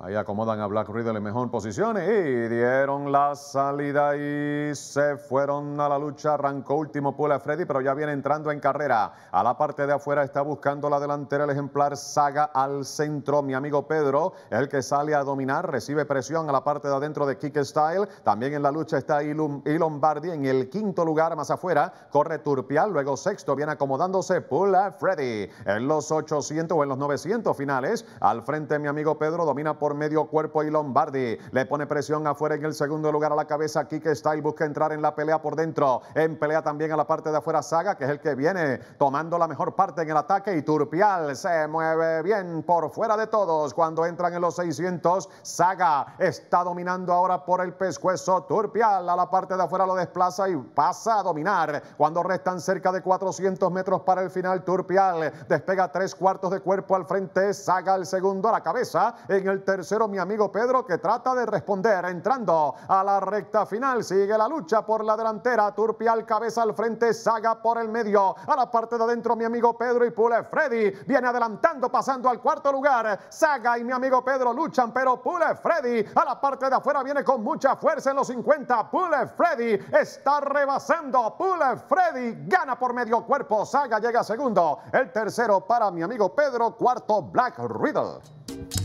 Ahí acomodan a Black Riddle en mejor posición y dieron la salida y se fueron a la lucha. Arrancó último Pula Freddy, pero ya viene entrando en carrera. A la parte de afuera está buscando la delantera el ejemplar Saga al centro. Mi amigo Pedro, el que sale a dominar, recibe presión a la parte de adentro de Kick Style. También en la lucha está Ilum, lombardi en el quinto lugar, más afuera. Corre Turpial, luego sexto, viene acomodándose Pula Freddy. En los 800 o en los 900 finales, al frente mi amigo Pedro domina por por medio cuerpo y Lombardi. Le pone presión afuera en el segundo lugar a la cabeza. Kike Style busca entrar en la pelea por dentro. En pelea también a la parte de afuera Saga, que es el que viene tomando la mejor parte en el ataque. Y Turpial se mueve bien por fuera de todos. Cuando entran en los 600, Saga está dominando ahora por el pescuezo. Turpial a la parte de afuera lo desplaza y pasa a dominar. Cuando restan cerca de 400 metros para el final, Turpial despega tres cuartos de cuerpo al frente. Saga el segundo a la cabeza en el tercer tercero mi amigo Pedro que trata de responder entrando a la recta final. Sigue la lucha por la delantera. Turpial cabeza al frente, Saga por el medio. A la parte de adentro mi amigo Pedro y Pule Freddy viene adelantando, pasando al cuarto lugar. Saga y mi amigo Pedro luchan, pero Pule Freddy a la parte de afuera viene con mucha fuerza en los 50. Pule Freddy está rebasando. Pule Freddy gana por medio cuerpo. Saga llega segundo. El tercero para mi amigo Pedro. Cuarto Black Riddle.